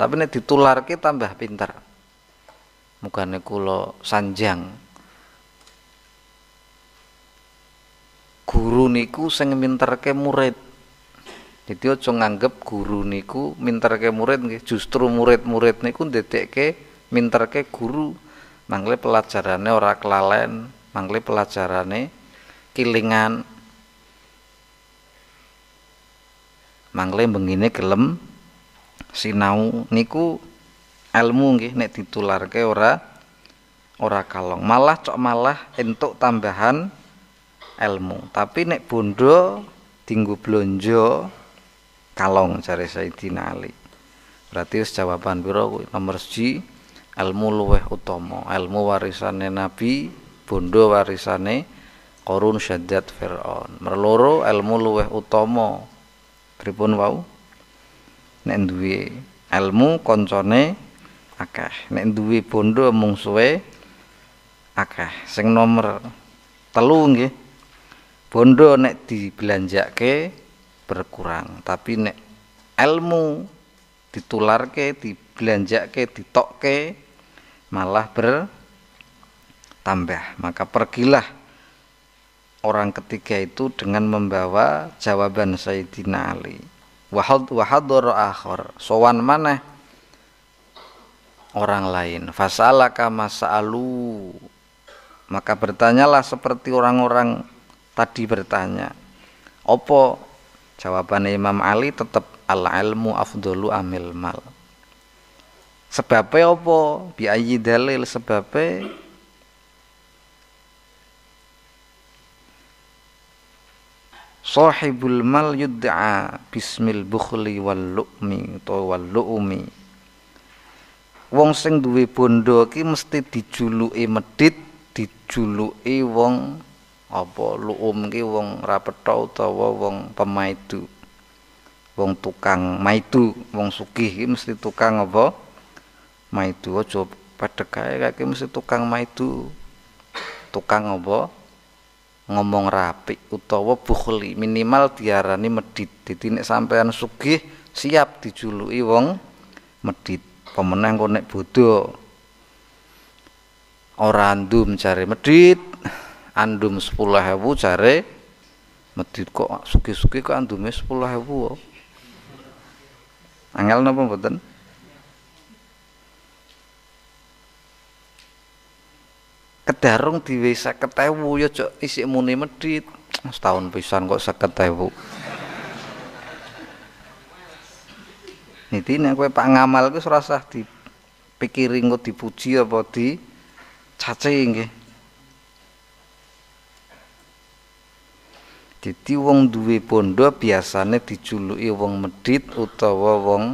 tapi nih ke tambah pinter mukanya kulo sanjang guru niku sing ke murid Jadi ojo nganggep guru niku ke murid justru murid-murid niku ke minter ke guru. Mangle pelajarannya ora kelalen, mangle pelajarannya kilingan. Mangle begini gelem sinau niku ilmu nggih nek ditularke ora ora kalong malah cok malah entuk tambahan ilmu tapi nek bondo tinggu blonjo kalong cari Sayyidina Ali berarti us jawaban biro kuwi nomor siji ilmu luweh utomo ilmu warisane nabi bondo warisane korun syajat fir'aun merloro ilmu luweh utomo pripun wau wow nek duwe ilmu koncone akeh nek duwe bondo mung akah. akeh sing nomor telu nggih bondo nek dibelanjake berkurang tapi nek ilmu ditularke dibelanjake ditokke malah bertambah maka pergilah orang ketiga itu dengan membawa jawaban Sayyidina Ali wahad wahadur akhor sowan mana orang lain fasalaka masalu maka bertanyalah seperti orang-orang tadi bertanya opo jawaban Imam Ali tetap al ilmu afdolu amil mal sebabnya opo biayi dalil sebabnya sahibul mal yud'a bismil bukhli wal lu'mi utawa wal lu'mi wong sing duwe bondo iki mesti dijuluki medit dijuluki wong apa lu'um ki wong rapetha utawa wong pemaidu wong tukang maidu wong sugih iki mesti tukang apa maidu aja padhek kae mesti tukang maidu tukang apa ngomong rapi utawa bukhli minimal diarani medit dadi nek sampean sugih siap dijuluki wong medit pemenang kok nek bodho ora andum cari medit andum 10000 cari medit kok sugih-sugih kok andume 10000 angel napa mboten kedarung diwe 50000 ya cok isi muni medit Setahun pisan kok 50000. Niti nek kowe pak ngamal ku ora usah dipikiri dipuji apa di caci nggih. Dadi wong duwe bondo biasane dijuluki wong medit utawa wong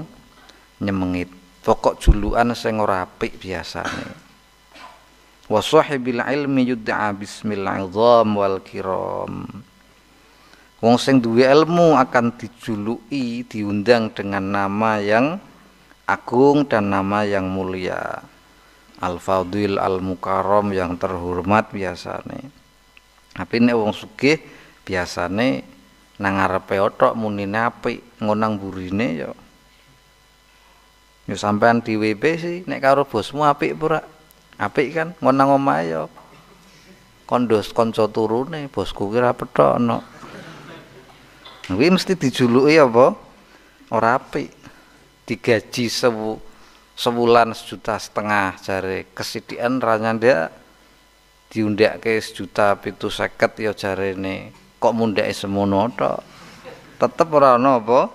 nyemengit. Pokok julukan sing ora apik biasane wa sahibil ilmi yud'a bismil azam wal kiram wong sing duwe ilmu akan dijuluki diundang dengan nama yang agung dan nama yang mulia al fadil al mukarram yang terhormat biasane tapi nek wong sugih biasane nang arepe otok muni apik ngonang burine yo. yo sampean di WP sih nek karo bosmu apik pura apik kan ngonang omah ya ayo kondos kanca turune bosku ki ra pethokno kuwi mesti dijuluki apa ora apik digaji sewu sebulan sejuta setengah jare ranya dia diundak ke sejuta pitu seket ya jarene kok munda semono tok tetep ora ana apa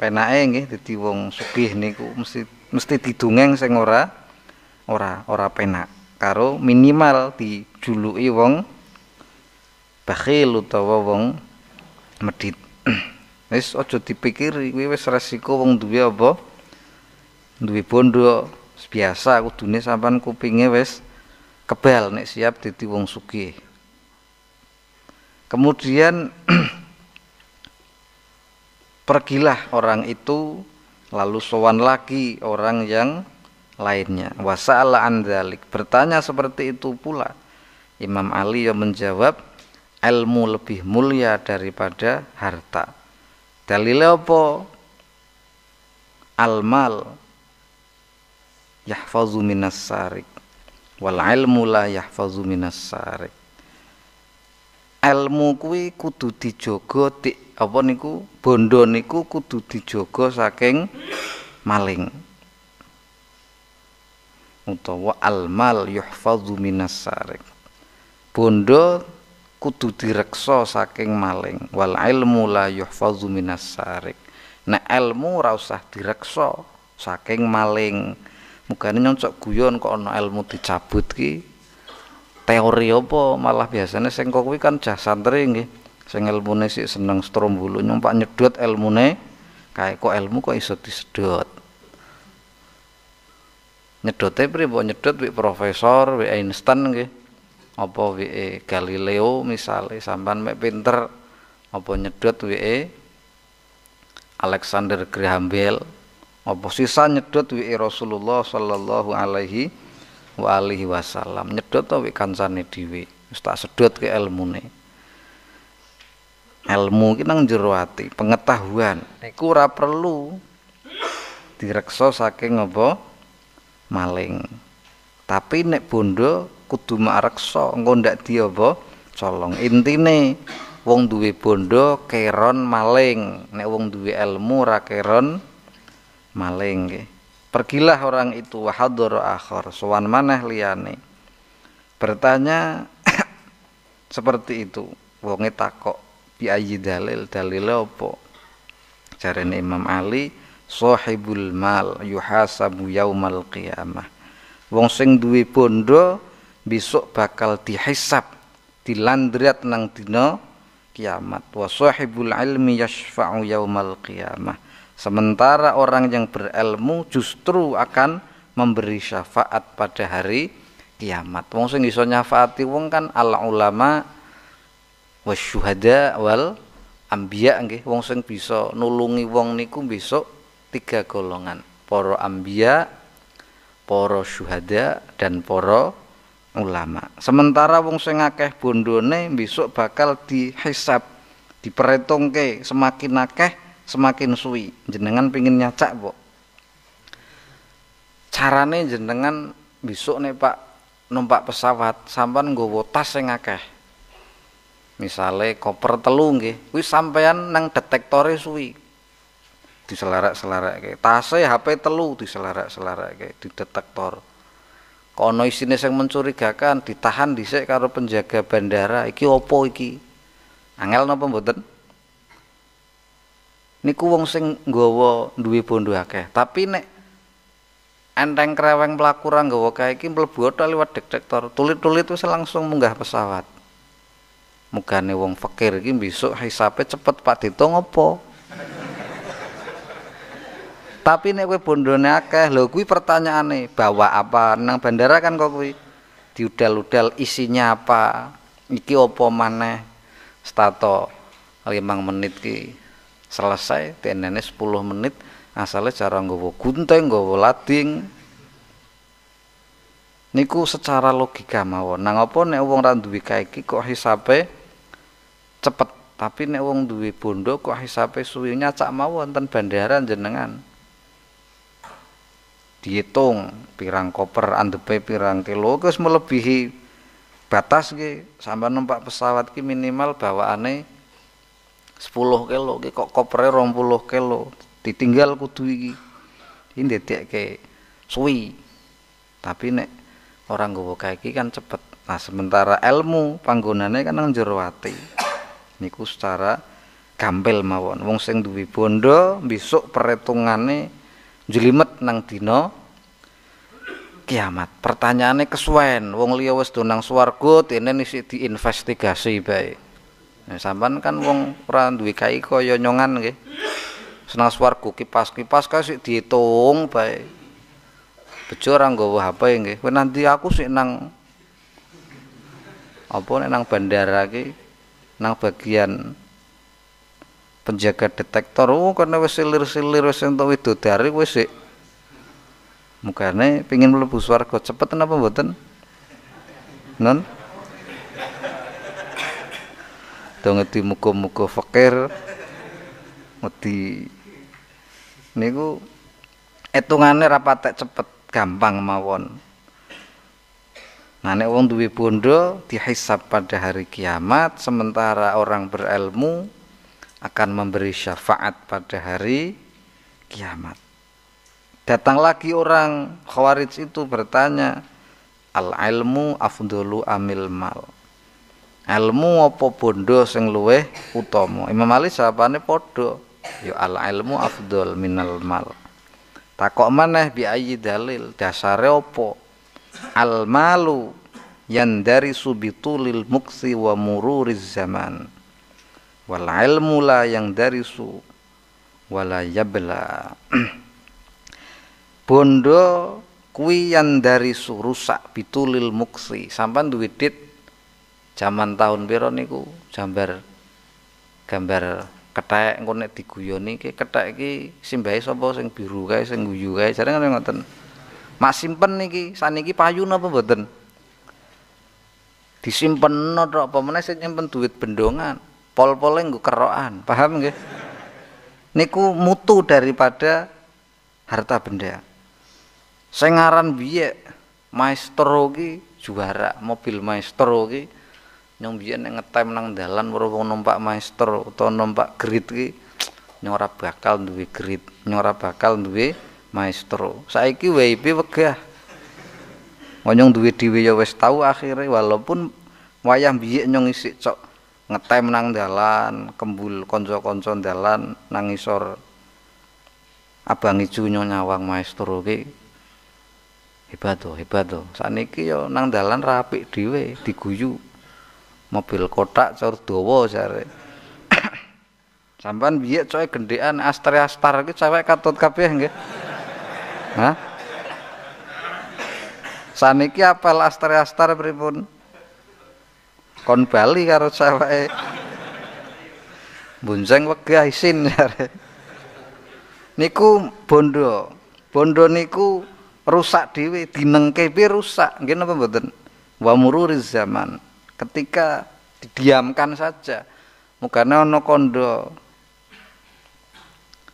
penake nggih dadi wong sugih niku mesti mesti didungeng sing ora ora ora penak karo minimal dijuluki wong bakhil utawa wong medit wis aja dipikiri kuwi wis resiko wong duwe apa duwe bondo biasa kudune sampean kupinge wis kebal nek siap dadi wong suki. kemudian pergilah orang itu lalu sowan lagi orang yang lainnya wasala andalik bertanya seperti itu pula Imam Ali yang menjawab ilmu lebih mulia daripada harta dalile apa almal yahfazu minas sarik wal ilmu la yahfazu minas sarik ilmu kuwi kudu dijogo di apa niku bondo niku kudu dijogo saking maling utawa almal yuhfadzu minas sarik bondo kudu direksa saking maling wal ilmu la yuhfadzu minas sarik nah ilmu ora usah direksa saking maling mugane nyoncok guyon kok ana ilmu dicabut ki teori apa malah biasanya sing kok kuwi kan jah santri nggih sing ilmune sik seneng strombolo nyumpak nyedot ilmune kae kok ilmu kok iso disedot tapi pripun nyedot wi profesor wi Einstein nggih apa wi Galileo misalnya sampean mek pinter apa nyedot wi Alexander Graham Bell apa sisa nyedot wi Rasulullah sallallahu alaihi wa alihi wasallam nyedot to wik kancane dhewe wis tak sedot ke ilmune ilmu ki nang jero pengetahuan kura perlu direksa saking apa maling tapi nek bondo kudu mareksa engko ndak diapa colong intine wong duwe bondo keron maling nek wong duwe ilmu ra keron maling pergilah orang itu wahadur akhor sowan maneh liyane bertanya seperti itu wonge takok piayi dalil dalil apa jarene Imam Ali sahibul mal yuhasabu yaumal qiyamah wong sing duwe bondo besok bakal dihisab dilandriat nang dina kiamat wa sahibul ilmi yashfa'u yaumal qiyamah sementara orang yang berilmu justru akan memberi syafaat pada hari kiamat wong sing iso nyafaati wong kan al ulama wasyuhada wal ambiya nggih wong sing bisa nulungi wong niku besok tiga golongan poro ambia poro syuhada dan poro ulama sementara wong sing akeh bondone besok bakal dihisab diperhitungke semakin akeh semakin suwi jenengan pingin nyacak bu carane jenengan besok nih pak numpak pesawat sampan nggowo tas sing akeh misale koper telung, gitu, Wis sampean nang detektore suwi di selarak selarak kayak tase HP telu di selarak selarak kayak di detektor kono isine yang mencurigakan ditahan dhisik karo penjaga bandara iki opo iki angel no mboten niku wong sing nggawa duwe bondo akeh tapi nek enteng kreweng pelakuran gowo nggawa kae iki mlebu lewat detektor tulit-tulit wis langsung munggah pesawat mugane wong fakir iki besok hisape cepet Pak Dito ngopo tapi nek kowe bondone akeh, lho kuwi pertanyaane, bawa apa nang bandara kan kok kuwi diudal-udal isinya apa, iki opo maneh. Stato 5 menit ki selesai, tenene 10 menit asale cara nggawa gunting, nggawa lading. Niku secara logika mawon. Nang apa nek wong ra duwe kae iki kok hisape cepet, tapi nek wong duwe bondo kok hisape suwinya cak mawon ten bandara jenengan dihitung pirang koper andepe pirang kilo terus melebihi batas ke sampai numpak pesawat ki minimal bawaane 10 kilo ke kok kopere 20 kilo ditinggal kudu iki detik ke suwi tapi nek orang gue kayak iki kan cepet nah sementara ilmu panggonane kan nang niku secara gampil mawon wong sing duwe bondo besok perhitungannya jelimet nang dino kiamat. Pertanyaannya kesuwen, wong liya wis donang swarga dene isih diinvestigasi bae. Nah, sampean kan wong ora duwe kai kaya nyongan nggih. Senang swarga kipas-kipas kae sik diitung bae. Bejo ora nggawa HP nggih. Kowe nanti aku sik nang apa nang bandara ki nang bagian penjaga detektor oh karena wes silir-silir wes entuk itu dari sik Mukanya pingin melebu swarga cepet kenapa buatan? non Tuh ngerti muka-muka fakir ngeti niku etungane tak cepet gampang mawon nah nek wong duwe bondo dihisap pada hari kiamat sementara orang berilmu akan memberi syafaat pada hari kiamat. Datang lagi orang Khawarij itu bertanya, "Al ilmu afdulu amil mal?" Ilmu apa bondo sing luweh utama? Imam Ali jawabane padha, "Ya al ilmu afdul minal mal." Takok maneh bi ayyi dalil, dasare apa? Al malu yang dari subitulil muksi wa mururiz zaman wal ilmu la yang dari su wala yabla bondo kui yang dari su rusak bitulil muksi sampan duwe dit tahun piro niku gambar gambar kethek engko nek diguyoni iki kethek iki simbahe sapa sing biru kae sing guyu kae jarene kan ngoten Mas simpen niki saniki payun apa mboten disimpen ora apa meneh sing nyimpen duit bendongan pol-pole gue kerokan paham gak? niku mutu daripada harta benda Sengaran biye maestro ki juara mobil maestro ki nyong biye neng ngetem nang dalan berhubung numpak maestro atau numpak grid ki nyong bakal duwe grid nyong bakal duwe maestro saiki WIP wegah ngonyong duwe dhewe ya wis tau akhirnya walaupun wayah biye nyong isi cok ngetem nang dalan kembul konco-konco dalan nang isor abang ijo nyawang maestro ki hebat to hebat to saniki yo nang dalan rapi dhewe diguyu mobil kotak cor dawa jare sampean biye coy gendean astre astar ki cewek katut kabeh nggih Hah? Saniki apel astar-astar pripun? kon bali karo cewek bunjeng wegah isin niku bondo bondo niku rusak dhewe dinengke piye rusak nggih napa mboten wa mururi zaman ketika didiamkan saja mugane ana kondo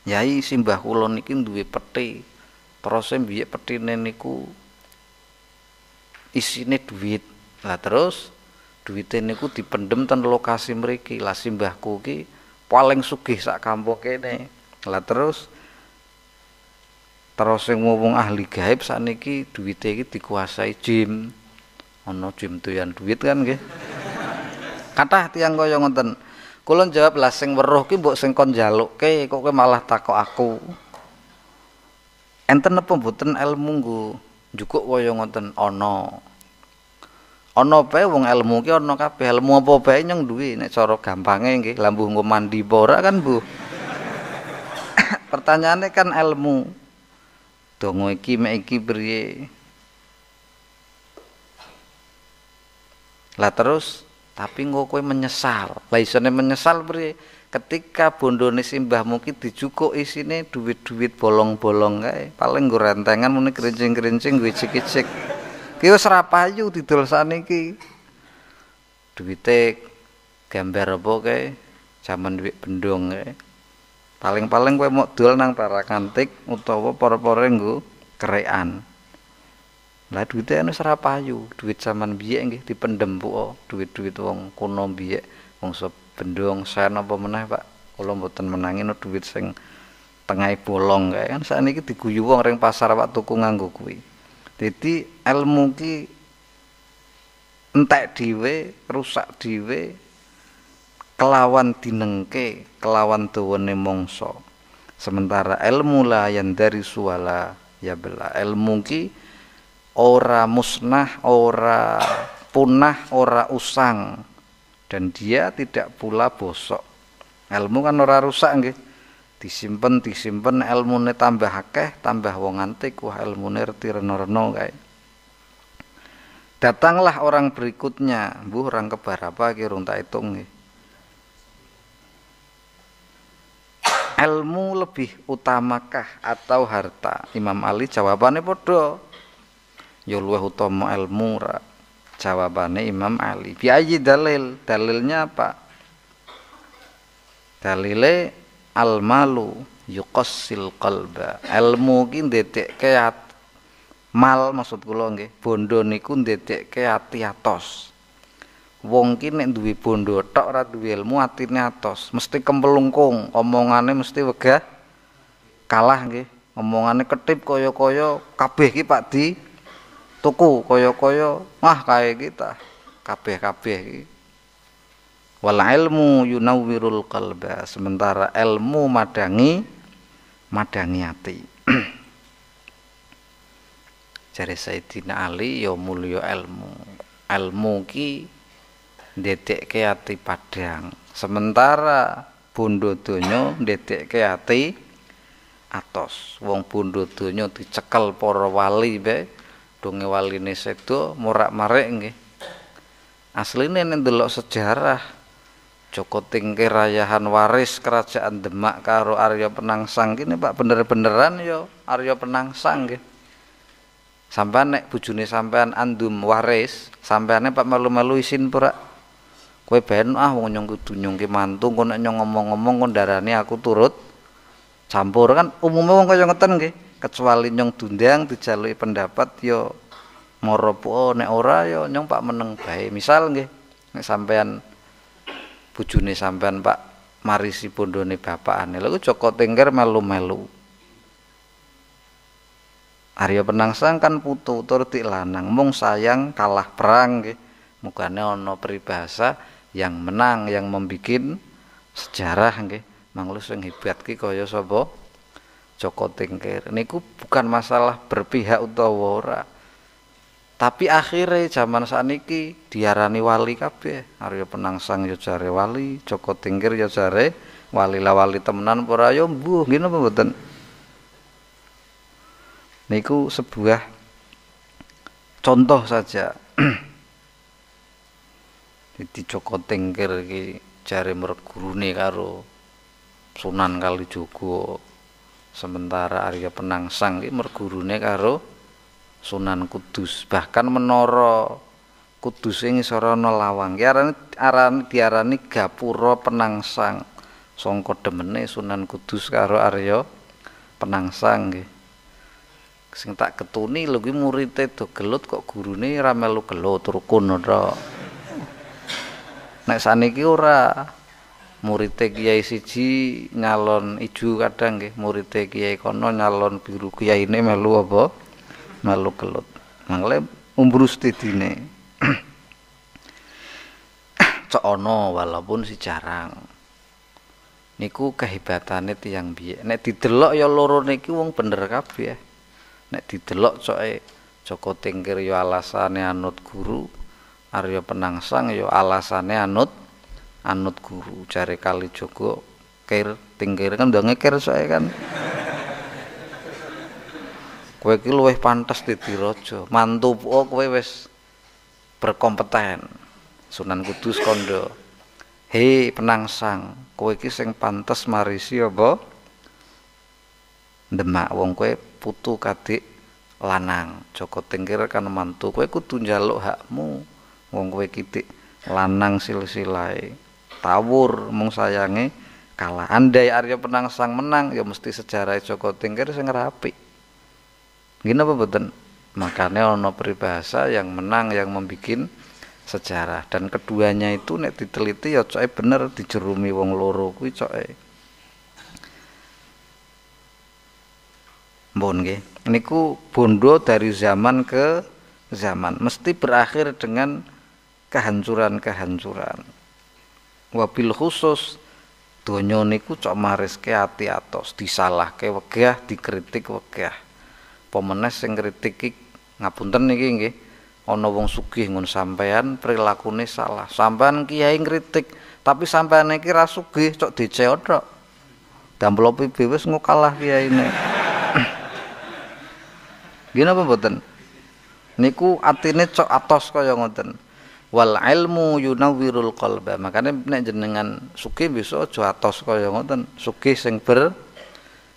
Yai simbah kula niki duwe pethi terus biye petine niku isine duit lah terus ini ku dipendem ten lokasi mereka, lah simbahku ki paling sugih sak kampung kene lah terus terus sing ngomong ahli gaib saniki duwite iki dikuasai Jim, ono Jim doyan duit kan kata kathah tiyang kaya ngoten kulon jawab lah sing weruh ki mbok sing kon njalukke kok ke malah takok aku enten apa mboten ilmu nggo njukuk kaya ngoten ono ana pe, wong ilmu ki ana kabeh ilmu apa bae nyong duwe nek cara gampange nggih lambuh nggo mandi bora kan Bu Pertanyaane kan ilmu donga iki mek iki priye lah terus tapi nggo kowe menyesal lah isine menyesal priye ketika bondone simbahmu ki dijukuk isine duit-duit bolong-bolong kae paling nggo rentengan muni kerincing-kerincing gue cicik-cicik Ki wis ra payu didolsane iki. Duwite gambar apa kae? Jaman duit bendong kae. Paling-paling kowe mau dol nang para kantik utawa para-para nggo kerekan. Lah duwite anu serapayu, duit zaman biyek nggih dipendhem puo, duit-duit wong kuno biyek, wong sebendong sen apa meneh, Pak. Kula mboten menangi no duit sing tengah bolong kae kan sakniki diguyu wong ring pasar Pak tuku nganggo kuwi. Jadi ilmu ki entek diwe rusak diwe kelawan dinengke, kelawan tuwene mongso Sementara ilmu lah yang dari suala ya bela ilmu ki ora musnah, ora punah, ora usang dan dia tidak pula bosok. Ilmu kan ora rusak nggih disimpen disimpen ne tambah akeh tambah wong antik wah ner reti reno-reno kae datanglah orang berikutnya bu orang keberapa ki rung tak hitung ilmu lebih utamakah atau harta Imam Ali jawabannya podo ya utomo utama ilmu ra jawabannya Imam Ali biayi dalil dalilnya apa dalile al malu yuqassil el ilmu detek ndedekke mal maksud kula nggih bondo niku detek ati atos wong kini nek duwe bondo tok ora duwe ilmu atine atos mesti kempelungkung omongane mesti wegah kalah nge omongane ketip koyo koyo kabeh ki Pak Di tuku koyo koyo wah kayak kita kabeh-kabeh iki wal ilmu yunawwirul qalba sementara ilmu madangi madangi hati jari Sayyidina Ali ya mulia ilmu ilmu ki ke ati padang sementara dunyo detek ke ati atos wong bondo dunyo dicekel para wali be donge waline sedo murak marek nggih asline nek ndelok sejarah Joko Tingkir rayahan waris kerajaan Demak karo Arya Penangsang gini Pak bener-beneran yo ya, Arya Penangsang nggih. Sampean nek bujuni sampean andum waris, sampeane Pak malu-malu isin pura. kue ben ah wong nyong kudu nyungke mantu nek nyong ngomong-ngomong kok aku turut campur kan umumnya wong kaya ngeten kecuali nyong dundang dijalui pendapat yo ya moro nek ora yo ya nyong Pak meneng bae. Misal nggih nek sampean bojone sampean Pak marisi Bapak bapakane. Lha Joko Tengger melu-melu. Arya Penangsang kan putu tur lanang, mung sayang kalah perang nggih. Mugane ana peribahasa yang menang yang membikin sejarah nggih. Manglu sing hebat ki kaya sapa? Joko Tengger. Niku bukan masalah berpihak utawa ora tapi akhirnya zaman saniki diarani wali kabeh Arya Penangsang ya jare wali Joko Tingkir ya jare wali la wali temenan para ya mbuh ngene apa mboten niku sebuah contoh saja Di Joko Tingkir iki jare mergurune karo Sunan Kalijogo sementara Arya Penangsang ini mergurune karo Sunan Kudus bahkan menara Kudus ing sarana lawang diarani aran diarani gapura penangsang sangka demene Sunan Kudus karo Arya penangsang nggih sing tak ketuni lho kuwi murite do gelut kok gurune ra melu gelut rukun ora nek saniki ora murite kiai siji nyalon ijo kadang nggih murite kiai kono nyalon biru kiyaine melu apa malu kelut mangkale umbrus didine cok ono walaupun si jarang niku kehebatane tiyang biye nek didelok ya loro niki wong bener kabeh nek didelok coke Joko Tingkir ya alasane anut guru Arya Penangsang ya alasane anut anut guru jare kali Joko Kir Tingkir kan udah ngekir soalnya kan kowe iki luwih pantes dadi raja mantupuka kowe wis berkompeten Sunan Kudus kondo he penangsang kowe iki sing pantes marisi apa demak wong kowe putu kadik lanang Joko Tingkir kan mantu kowe kudu njaluk hakmu wong kowe kiti lanang silsilai tawur mung sayange kalah andai Arya Penangsang menang ya mesti sejarah Joko Tingkir sing rapi Gini apa betul? Makanya ono peribahasa yang menang yang membuat sejarah dan keduanya itu nek diteliti ya coy bener dijerumi wong loro kuwi coy. Mbon nggih. Niku bondo dari zaman ke zaman mesti berakhir dengan kehancuran-kehancuran. Wabil khusus donya niku cok mariske ati atos disalahke wegah dikritik wegah pemenes sing kritik ngapunten iki nggih ana wong sugih ngon sampean prilakune salah sampean kiai kritik tapi sampean iki ra sugih cok diceot tok damplopi wis ngukalah kiyaine Gini apa mboten? Niku atine cok atos kaya ngoten. Wal ilmu yunawwirul qalba. Makane nek jenengan sugih bisa aja atos kaya ngoten. Sugih sing ber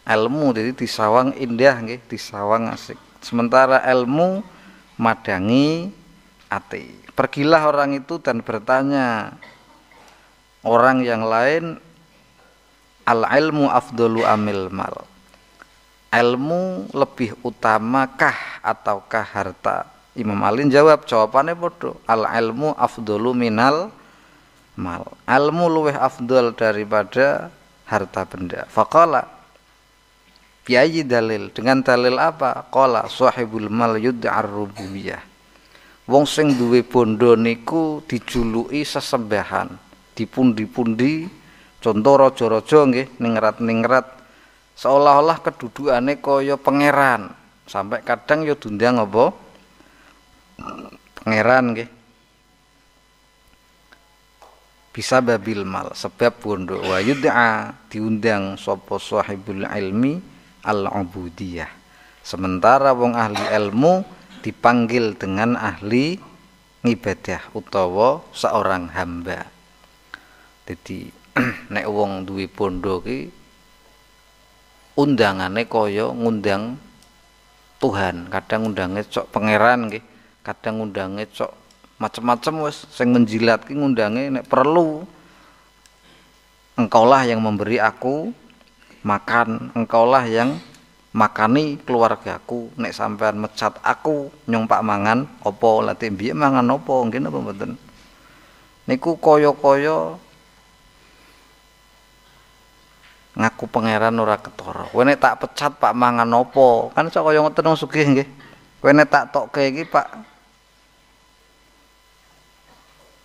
ilmu jadi disawang indah nggih disawang asik sementara ilmu madangi ati pergilah orang itu dan bertanya orang yang lain al ilmu afdalu amil mal ilmu lebih utamakah ataukah harta Imam Alin jawab jawabannya bodoh al ilmu afdalu minal mal ilmu luweh afdal daripada harta benda faqala Biayi dalil dengan dalil apa? kola sahibul mal yud'ar rububiyah. Wong sing duwe bondo niku dijuluki sesembahan, dipundi-pundi contoh raja-raja nggih ningrat-ningrat seolah-olah kedudukane kaya pangeran. Sampai kadang ya dundang apa? Pangeran nggih. Bisa babil mal sebab bondo wa a diundang sapa sahibul ilmi al-ubudiyah. Sementara wong ahli ilmu dipanggil dengan ahli ngibadah utawa seorang hamba. Jadi nek wong duwe bondo ki undangane kaya ngundang Tuhan, kadang undange cok pangeran ki, kadang undange cok macam-macam wes. sing menjilat ki ngundange nek perlu engkaulah yang memberi aku makan engkaulah yang makani keluargaku nek sampean mecat aku nyong pak mangan opo lati biye mangan opo ngene apa mboten niku kaya-kaya ngaku pangeran ora ketara kowe nek tak pecat pak mangan opo kan sok kaya ngoten wong sugih nggih kowe nek tak tokke iki pak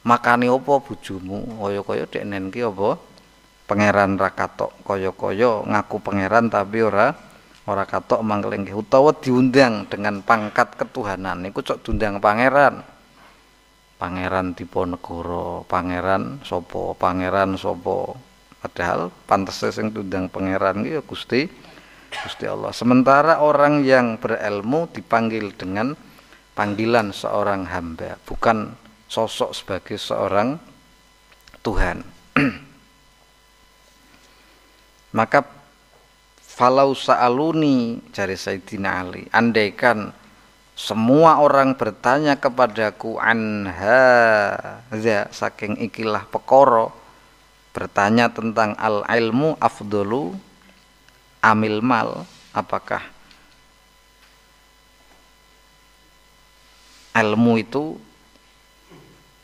makani opo bujumu, kaya-kaya deknen ki apa pangeran Rakato Koyo Koyo ngaku pangeran tapi ora ora katok mangkelingke utawa diundang dengan pangkat ketuhanan niku cok diundang pangeran pangeran Diponegoro pangeran sopo pangeran sopo padahal pantas sing diundang pangeran ya Gusti Gusti Allah sementara orang yang berilmu dipanggil dengan panggilan seorang hamba bukan sosok sebagai seorang Tuhan maka falau sa'aluni jari Sayyidina Ali andaikan semua orang bertanya kepadaku anha ya, saking ikilah pekoro bertanya tentang al ilmu afdolu amil mal apakah ilmu itu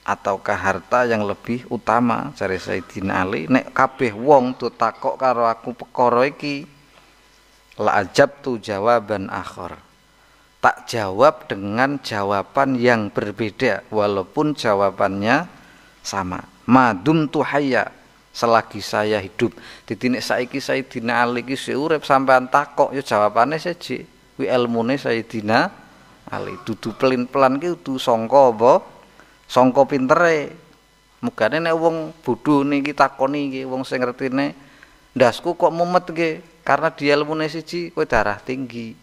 ataukah harta yang lebih utama cari Sayyidina Ali nek kabeh wong tu takok karo aku pekoro iki la ajab tu jawaban akhir, tak jawab dengan jawaban yang berbeda walaupun jawabannya sama madum tu hayya selagi saya hidup ditinik saiki Sayyidina Ali iki urip sampean takok ya jawabane seji kuwi saya Sayyidina Ali dudu pelin-pelan ki kudu sangka apa Songko pintere mugane nek wong bodho niki takoni iki wong sing ngertine ndasku kok mumet nggih karena dia ilmune siji kowe darah tinggi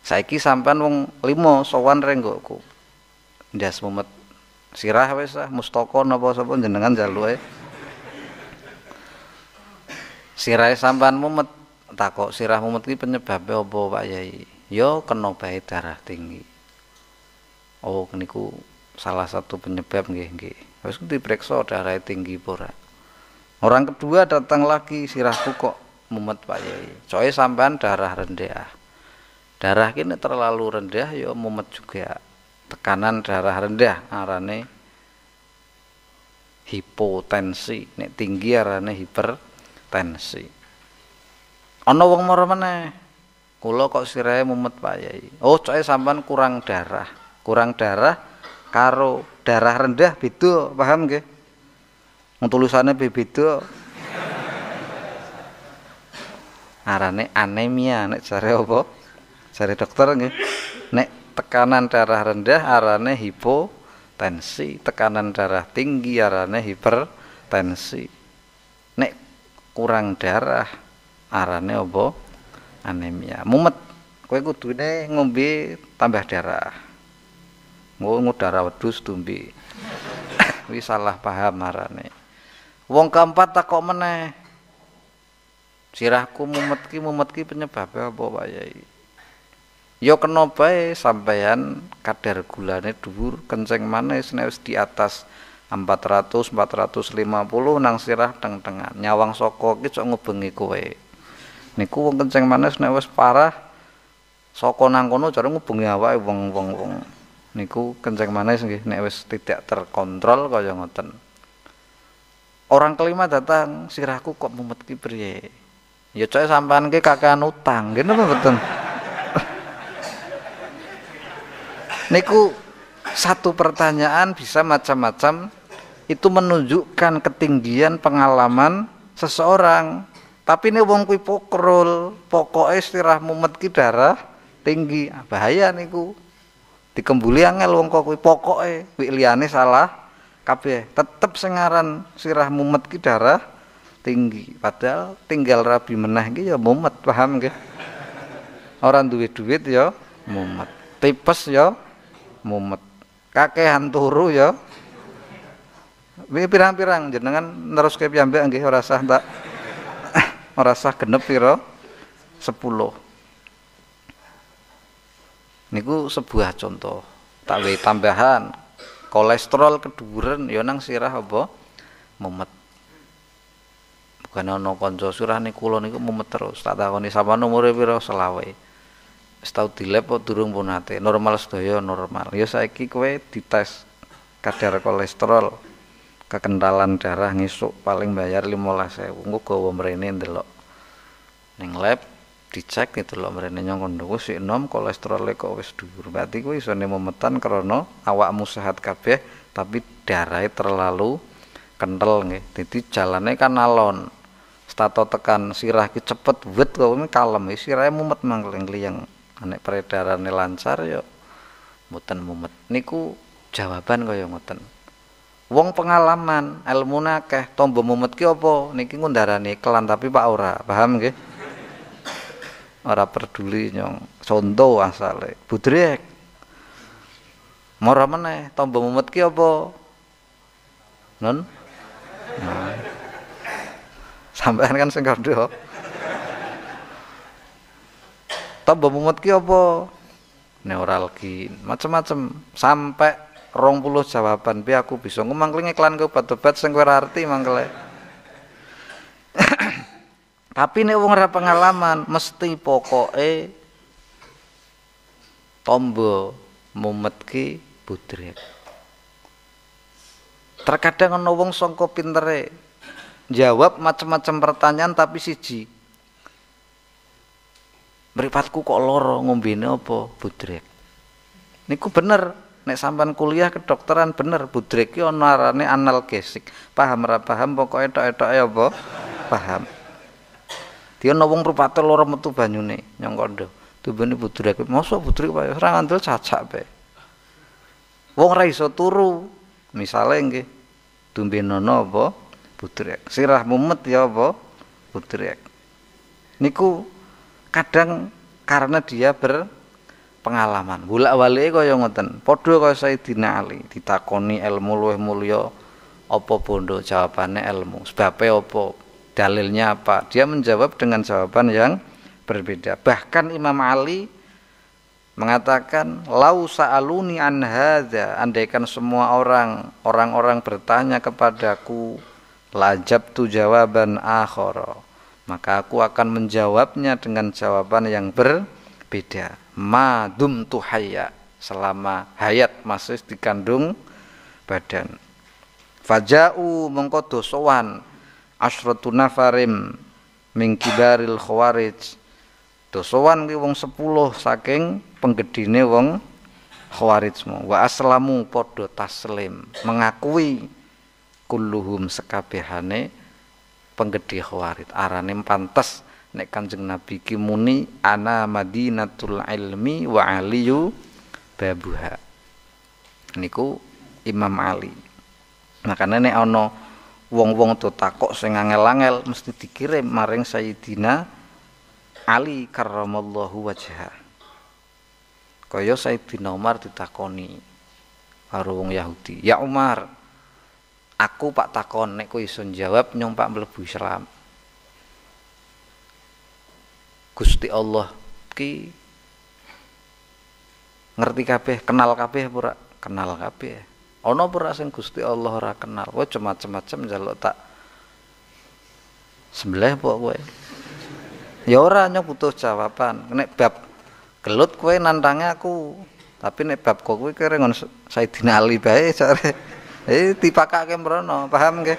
saiki sampean wong limo sowan renggokku ndas mumet sirah wis ah mustaka napa sapa jenengan jaluke Sirah sampean mumet takok sirah mumet iki penyebabe apa Pak Yai ya kena bae darah tinggi oh niku salah satu penyebab nggih nggih wis diperiksa darah tinggi pora orang kedua datang lagi sirahku kok mumet Pak Yai coy sampean darah rendah darah kini terlalu rendah ya mumet juga tekanan darah rendah arane hipotensi nek tinggi arane hipertensi ana wong mara meneh kula kok sirahe mumet Pak Yai oh coy sampean kurang darah kurang darah karo darah rendah beda paham nggih tulisannya beda arane anemia nek jare apa jare dokter nggih nek tekanan darah rendah arane hipotensi tekanan darah tinggi arane hipertensi nek kurang darah arane apa anemia mumet kowe kudune ngombe tambah darah Oh, ngudara wedus tumbi kuwi salah paham marane wong keempat kok meneh sirahku mumetki mumetki penyebabnya apa Pak Yai ya kena bae sampeyan kadar gulane dhuwur kenceng maneh wis di atas 400 450 nang sirah teng-tengan nyawang soko iki sok ngubengi kowe niku wong kenceng maneh nek wis parah soko nang kono jare ngubengi awake wong-wong wong, wong, wong niku kenceng manis nggih nek wis tidak terkontrol kaya ngoten orang kelima datang sirahku kok mumet ki priye ya coy sampean ki kakean utang ngene apa mboten niku satu pertanyaan bisa macam-macam itu menunjukkan ketinggian pengalaman seseorang tapi ini wong kuwi pokrol pokoke sirah mumet ki darah tinggi ah, bahaya niku dikembuli angel wong kok kuwi pokoke liyane salah kabeh tetep sengaran sirah mumet ki darah tinggi padahal tinggal rabi meneh ki ya mumet paham nggih orang duit duit ya mumet tipes ya mumet kakehan turu ya pirang-pirang jenengan neruske piyambak nggih ora sah tak ora sah genep piro 10 niku sebuah contoh tak tambahan kolesterol keduren ya nang sirah apa memet bukan ana kanca surah niku kula niku mumet terus tak takoni sampean umure pira selawe wis tau dilep durung punate normal sedaya normal ya saiki kowe dites kadar kolesterol kekentalan darah ngisuk paling bayar 15.000 engko gawa mrene ndelok ning lab dicek nih gitu loh mrene nyong kono si enom kolesterolnya e kok wes dur, berarti gue isone memetan karena awakmu sehat kabeh tapi darahnya terlalu kental nih, jadi jalannya kan alon stato tekan sirah ki cepet wet kok kalem sirahnya mumet mangling liang anek peredarannya lancar yo muten mumet niku jawaban yang muten wong pengalaman ilmu nakeh tombo mumet ki apa niki ngundarani kelan tapi pak ora paham gak? ora peduli nyong contoh asale budrek mora meneh tombo mumet ki apa non nah. sampean kan sing kandha tombo mumet ki apa ki macam-macam sampai rong puluh jawaban bi aku bisa ngumangklingi iklan ke obat-obat sing kowe arti mangkele tapi nek wong ora pengalaman mesti pokoke tombo mumetki putri. Terkadang ana wong sangka pintere jawab macam-macam pertanyaan tapi siji. Mripatku kok loro ngombene apa budrek. Niku bener nek sampan kuliah ke dokteran bener budrek ki ana analgesik. Paham ra paham pokoke tok-etoke apa? Paham dia nawang perpate loro metu banyune nyong kondo tubene putri aku mosok putri Pak ora antel cacak wong rai so turu misale nggih nono apa putri sirah mumet ya apa putri niku kadang karena dia berpengalaman bolak balik e yang ngoten padha kau saya Ali ditakoni ilmu luwih mulio apa bondo jawabannya ilmu sebabe apa dalilnya apa dia menjawab dengan jawaban yang berbeda bahkan Imam Ali mengatakan lau sa'aluni an hadza andaikan semua orang orang-orang bertanya kepadaku lajab tu jawaban akhara maka aku akan menjawabnya dengan jawaban yang berbeda madum tu hayya selama hayat masih dikandung badan faja'u mengkodosowan asratu nafarim min kibaril khawarij dosowan ki wong 10 saking penggedine wong khawarij wa aslamu padha taslim mengakui kulluhum sekabehane penggede khawarij arane pantes nek Kanjeng Nabi ki muni ana madinatul ilmi wa aliyu babuha niku Imam Ali makanya nek ana wong-wong tuh takok sing angel-angel mesti dikirim maring Sayyidina Ali karramallahu wajha kaya Sayyidina Umar ditakoni karo wong Yahudi ya Umar aku pak takon nek kowe iso jawab nyong pak mlebu Islam Gusti Allah ki ngerti kabeh kenal kabeh pura kenal kabeh Ono pura sing Gusti Allah ora kenal kowe cemacem macam njaluk tak sembelih buat kowe ya ora nyok butuh jawaban nek bab gelut kowe nantangnya aku tapi nek bab kok kowe kere ngon Saidina Ali bae sare eh dipakake mrono paham nggih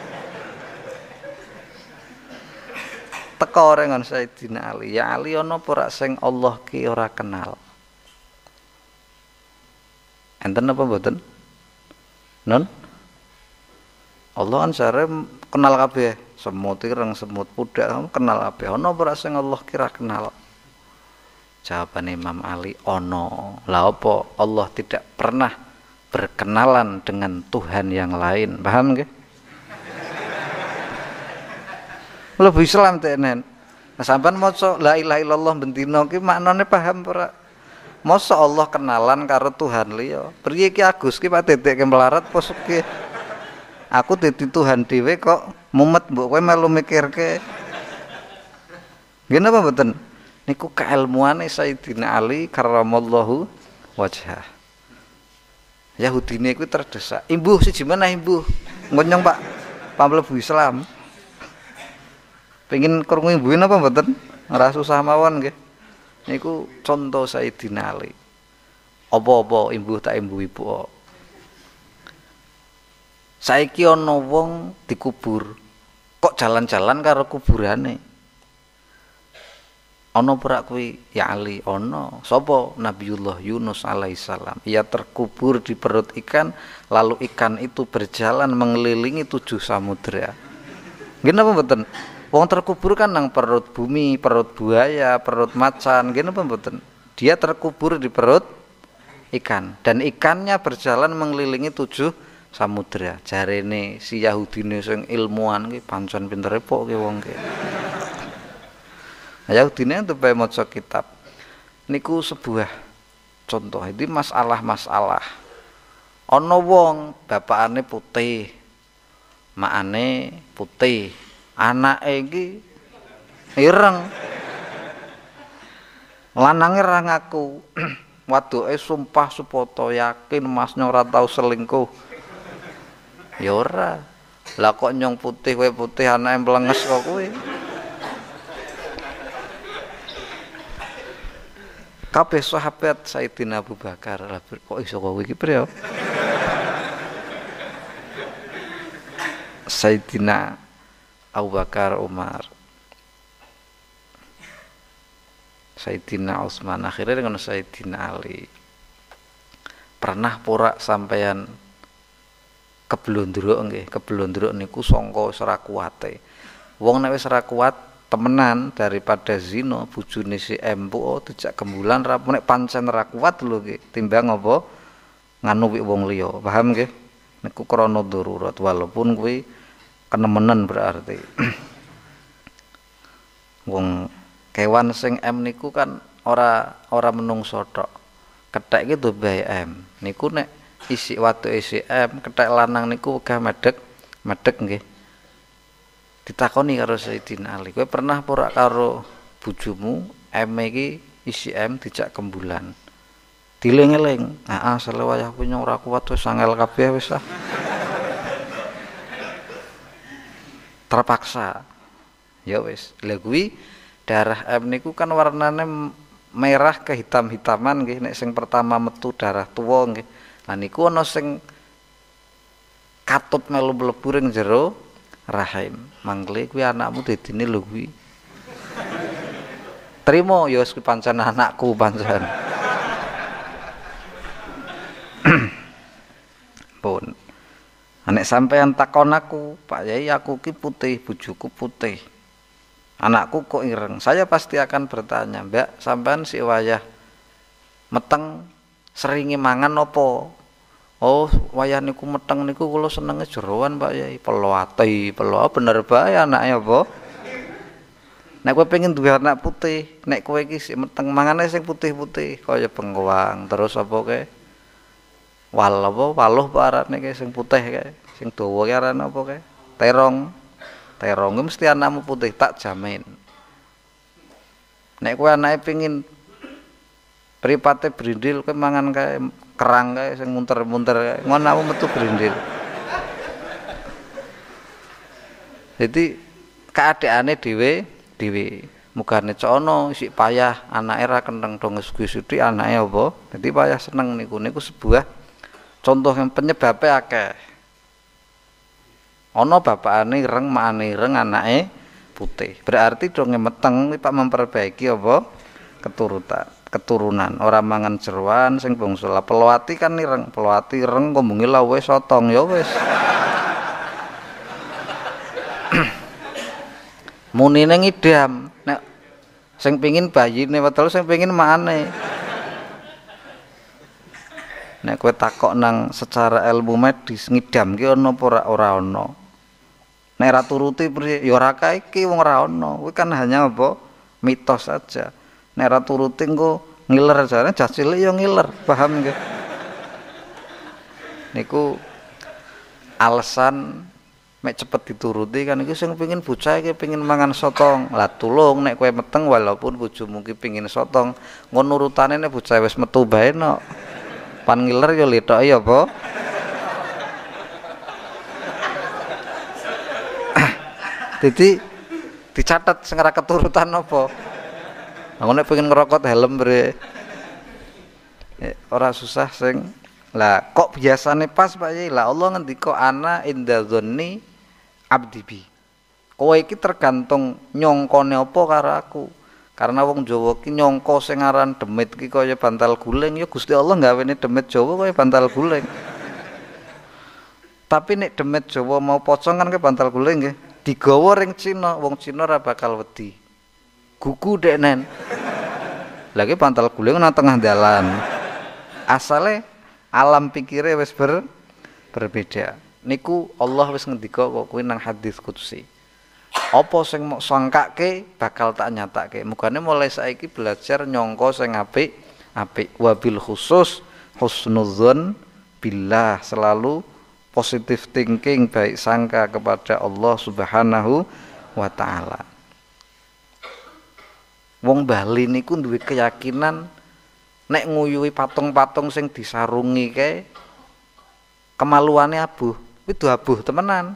teko ora ngon Sayyidina Ali ya Ali Ono pura sing Allah ki ora kenal enten apa mboten non Allah kan sare kenal kabeh semut ireng semut pudak kenal kabeh Ono ora sing Allah kira kenal jawaban Imam Ali ono lah apa Allah tidak pernah berkenalan dengan Tuhan yang lain paham nggih lebih Islam tenen sampean maca la ilaha illallah bendina ki maknane paham ora Masa Allah kenalan karo Tuhan liya. Priye ke Agus ki Pak Titik melarat pos ki. Aku dadi Tuhan dhewe kok mumet mbok kowe melu mikirke. Ngene apa mboten? Niku keilmuane Sayyidina Ali karramallahu wajhah. Yahudine kuwi terdesak. ibu siji meneh ibu Ngonyong Pak pamlebu Islam. Pengen krungu ibu apa mboten? Ora susah mawon nggih. Ini ku contoh Sayyidina Ali apa-apa imbuh tak imbuh ibu saiki ana wong dikubur kok jalan-jalan karo kuburane ana ora kuwi ya Ali ana sobo Nabiullah Yunus alaihissalam ia terkubur di perut ikan lalu ikan itu berjalan mengelilingi tujuh samudra Gimana napa mboten Wong terkubur kan nang perut bumi, perut buaya, perut macan, gini apa Dia terkubur di perut ikan dan ikannya berjalan mengelilingi tujuh samudra. nih si Yahudi ini sing ilmuwan ki pancen pinter repok ki wong ki. Nah, Yahudine tepe maca kitab. Niku sebuah contoh ini masalah-masalah. Ono wong bapak ane putih, ma ane putih, anak Egi, ireng ireng aku. Waduh, eh sumpah supoto yakin mas nyora tau selingkuh Yora, ya lah kok nyong putih we putih anak yang belenges kok kowe kabeh sahabat Saidina Abu Bakar lah kok iso kok iki priyo Saidina. Abu Bakar Umar Saidina Utsman akhirnya dengan Saidina Ali pernah pura sampean kebelondro nggih kebelondro niku sangka ora kuwate wong nek wis ora kuat temenan daripada zina bojone si empuk oh, dijak gembulan ra nek pancen ra kuat lho nggih timbang apa nganu wong liya paham nggih niku krana darurat walaupun kuwi Kenemenan berarti wong kewan sing M niku kan ora ora menung tok ketek gitu duwe M niku nek isi watu isi M ketek lanang niku wegah medek medek nggih ditakoni karo Sayyidina Ali kowe pernah pura karo bojomu M iki isi M dijak kembulan dileng-eling heeh nah, sale punya ora kuat wis angel kabeh wis ah terpaksa ya wis lha darah M eh, niku kan warnanya merah ke hitam-hitaman nggih nek sing pertama metu darah tuwong, nggih nah niku ana sing katup melu mlebu ring jero rahim mangkle kuwi anakmu di lho kuwi terima ya wis pancen anakku pancen pun Anek sampean takon aku, Pak Yai aku ki putih, bujuku putih. Anakku kok ireng? Saya pasti akan bertanya, Mbak, sampean si wayah meteng seringi mangan opo? Oh, wayah niku meteng niku kula senenge jeroan, Pak Yai. Pelo ati, pelo ah, bener bae anaknya apa? Nek kowe pengen duwe anak putih, nek kowe iki si meteng mangane sing putih-putih kaya bengkoang, terus apa kek? wal apa waluh parane kae sing putih kae sing dawa kae aran apa kae terong terong ku mesti anakmu putih tak jamin nek kowe anake pengin pripate brindil kowe mangan kae kerang kae sing munter-munter kae ngono aku metu brindil jadi keadaannya dhewe dhewe mugane cono isik payah anak era keneng do ngesuk-sudi anake apa jadi payah seneng niku niku sebuah contoh yang penyebabnya akeh ono bapak ane ma ane makane anak anake putih berarti dong meteng pak memperbaiki apa keturutan keturunan orang mangan jeruan sing bangsa lah peluati kan reng peluati reng kok bengi lawe sotong ya wis munine seng nek sing bayi nih seng sing pengin ane nek kowe takok nang secara ilmu medis ngidam ki ana apa ora ora ana nek ra turuti ya ora kae iki wong ora ana kuwi kan hanya apa mitos saja nek ra turuti engko ngiler jane jas cilik ya ngiler paham nggih niku alasan mek cepet dituruti kan iku sing pengin bocah iki pengin mangan sotong. Lah tulung nek kowe meteng walaupun bojomu ki pengin sotong, ngono urutane nek bocah wis metu bae nok pan ngiler yo ya litok ya apa titi dicatat sengara keturutan apa aku nek pengen ngerokok helm bre eh, Orang susah sing lah kok biasanya pas Pak Yai lah Allah nanti kok ana inda abdi Abdibi. kowe iki tergantung nyongkone apa karo aku karena wong Jawa ki nyangka sing aran demit ki kaya bantal guling ya Gusti Allah gawene demit Jawa kaya bantal guling. Tapi nek demit Jawa mau pocong kan ke bantal guling nggih. Digawa ring Cina, wong Cina ora bakal wedi. Gugu dek nen. Lagi bantal guling nang tengah dalan. Asale alam pikirnya wis ber berbeda. Niku Allah wis ngendika kok kuwi nang hadis qudsi apa sing mok sangkake bakal tak nyatake mugane mulai saiki belajar nyongko sing apik apik wabil khusus husnuzun bila selalu positif thinking baik sangka kepada Allah Subhanahu wa taala wong Bali niku duwe keyakinan nek nguyuhi patung-patung sing disarungi ke, kemaluannya abuh itu abuh temenan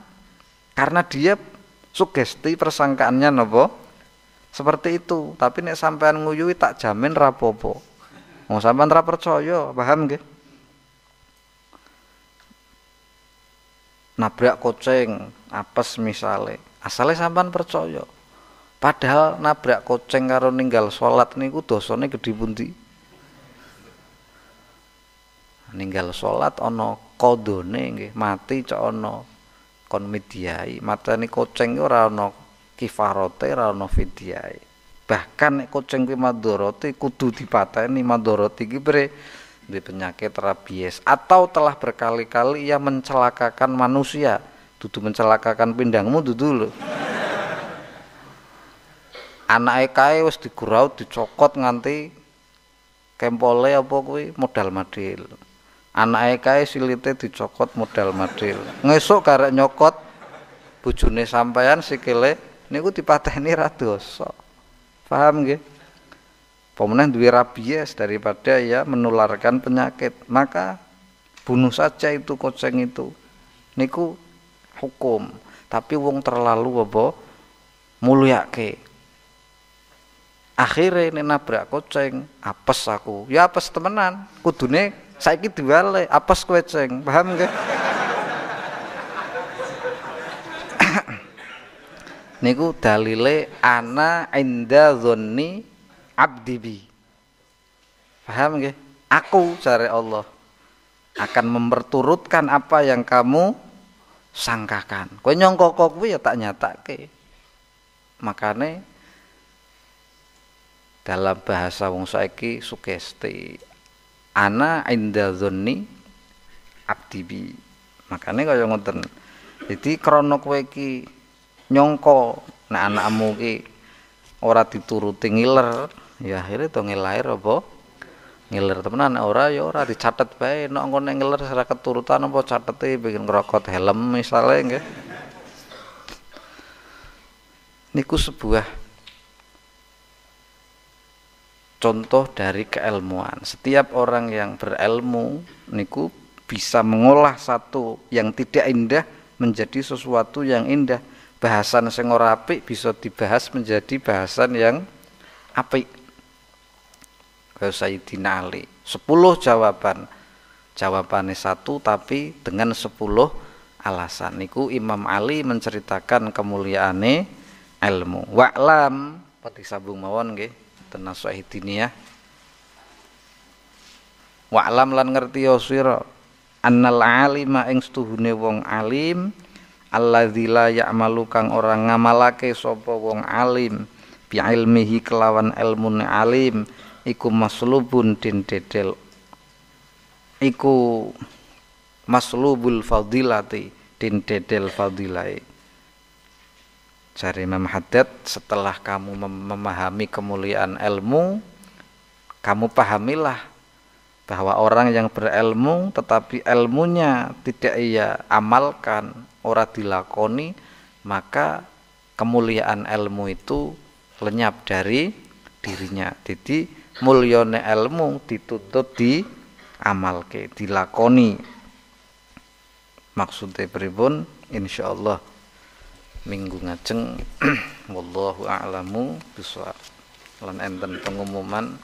karena dia sugesti persangkaannya nopo seperti itu tapi nek sampean nguyui tak jamin rapopo mau sampean ra percaya paham nggih nabrak kucing apes misale asale sampean percaya padahal nabrak kucing karo ninggal sholat niku dosane gede pundi ninggal sholat ana kodone nggih mati cok ana kon mata ini kucing ora ana kifarote ora ana bahkan nek kucing kuwi madharate kudu dipateni ini iki bre di penyakit rabies atau telah berkali-kali ia mencelakakan manusia dudu mencelakakan pindangmu dudu lho anake kae wis digurau dicokot nganti kempole apa kuwi modal madil Anak kae silite dicokot modal madil ngesuk karek nyokot bujune sampean sikile niku dipateni ra dosa paham nggih pemenang duwe rabies daripada ya menularkan penyakit maka bunuh saja itu koceng itu niku hukum tapi wong terlalu apa mulyake akhirnya ini nabrak koceng apes aku ya apes temenan kudune saya saiki dua le apa ceng paham gak? niku dalile ana inda zoni abdi bi paham gak? aku cari Allah akan memperturutkan apa yang kamu sangkakan nyongkok kok bu ya tak nyata ke makane dalam bahasa wong saiki sugesti ana inda dzanni abdi bi makane kaya ngoten dadi krana kowe iki nyangka nek anakmu ki ora dituruti ngiler ya akhirnya to ngelair apa ngiler temenan ora ya ora dicatet bae nek engko ngiler secara keturutan apa catete bikin ngrokot helm misalnya nggih niku sebuah contoh dari keilmuan. Setiap orang yang berilmu niku bisa mengolah satu yang tidak indah menjadi sesuatu yang indah. Bahasan sing ora apik bisa dibahas menjadi bahasan yang apik. Sayyidina Ali, 10 jawaban. Jawabannya satu tapi dengan 10 alasan. Niku Imam Ali menceritakan kemuliaannya ilmu. Wa'lam, pati sabung mawon nggih dan nasihat diniyah wa alam lan ngerti ya sira annal alima ing stuhune wong alim alladzi la ya'malu kang ora ngamalake sapa wong alim bi ilmihi kelawan ilmun alim iku maslubun din dedel iku maslubul fadilati din dedel fadilai Jari Imam Haddad, setelah kamu memahami kemuliaan ilmu, kamu pahamilah bahwa orang yang berilmu tetapi ilmunya tidak ia amalkan, orang dilakoni, maka kemuliaan ilmu itu lenyap dari dirinya. Jadi mulyone ilmu ditutup di amalke, dilakoni. Maksudnya pribun insyaallah minggu ngajeng wallahu a'lamu bisawab lan enten pengumuman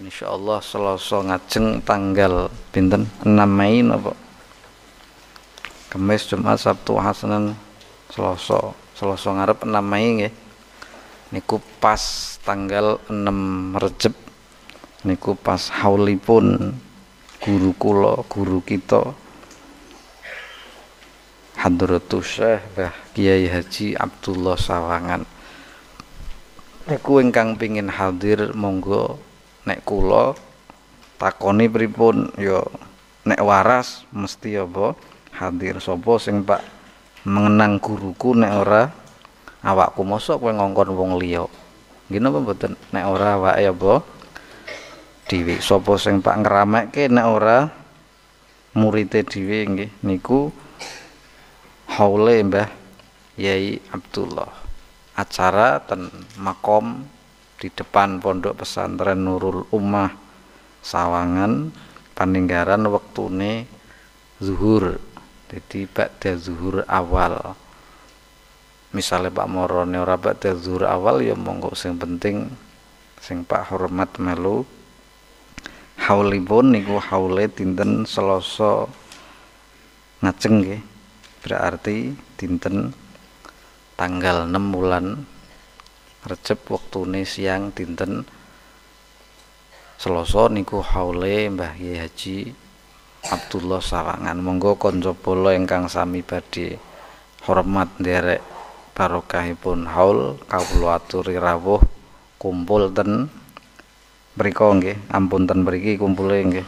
insyaallah Selasa ngajeng tanggal pinten 6 Mei napa Kamis Jumat Sabtu Hasanan Selasa Selasa ngarep 6 Mei nggih niku pas tanggal 6 Recep niku pas haulipun guru kula guru kita Hadratu Syekh Mbah Kiai Haji Abdullah Sawangan. Niku ingkang pingin hadir monggo nek kula takoni pripun ya nek waras mesti apa hadir sapa sing Pak mengenang guruku nek ora awakku mosok kowe ngongkon wong liya. Ngene apa mboten nek ora awake apa dhewe sapa sing Pak ngeramekke nek ora murid e dhewe nggih niku haule Mbah Yai Abdullah acara ten makom di depan pondok pesantren Nurul Ummah Sawangan Paninggaran ini zuhur jadi bakda zuhur awal misalnya Pak Morone rabat bakda zuhur awal ya monggo sing penting sing Pak hormat melu haulipun niku haule tinden seloso ngaceng nggih berarti dinten tanggal 6 bulan recep waktu ini siang dinten seloso niku haule Mbah Ye Haji Abdullah Sarangan monggo konco bolo ingkang sami badhe hormat nderek barokahipun haul kawula aturi rawuh kumpul ten mriku nggih ampun ten mriki kumpul nggih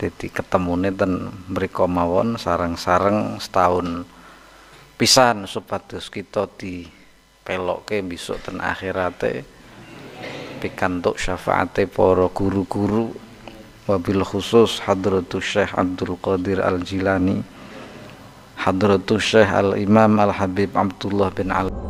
jadi ketemune dan beri mawon sarang-sarang setahun pisan supados kita di pelokke besok ten akhirate pikantuk syafaate para guru-guru wabil khusus hadratus Syekh Abdul Qadir Al Jilani hadratus Syekh Al Imam Al Habib Abdullah bin Al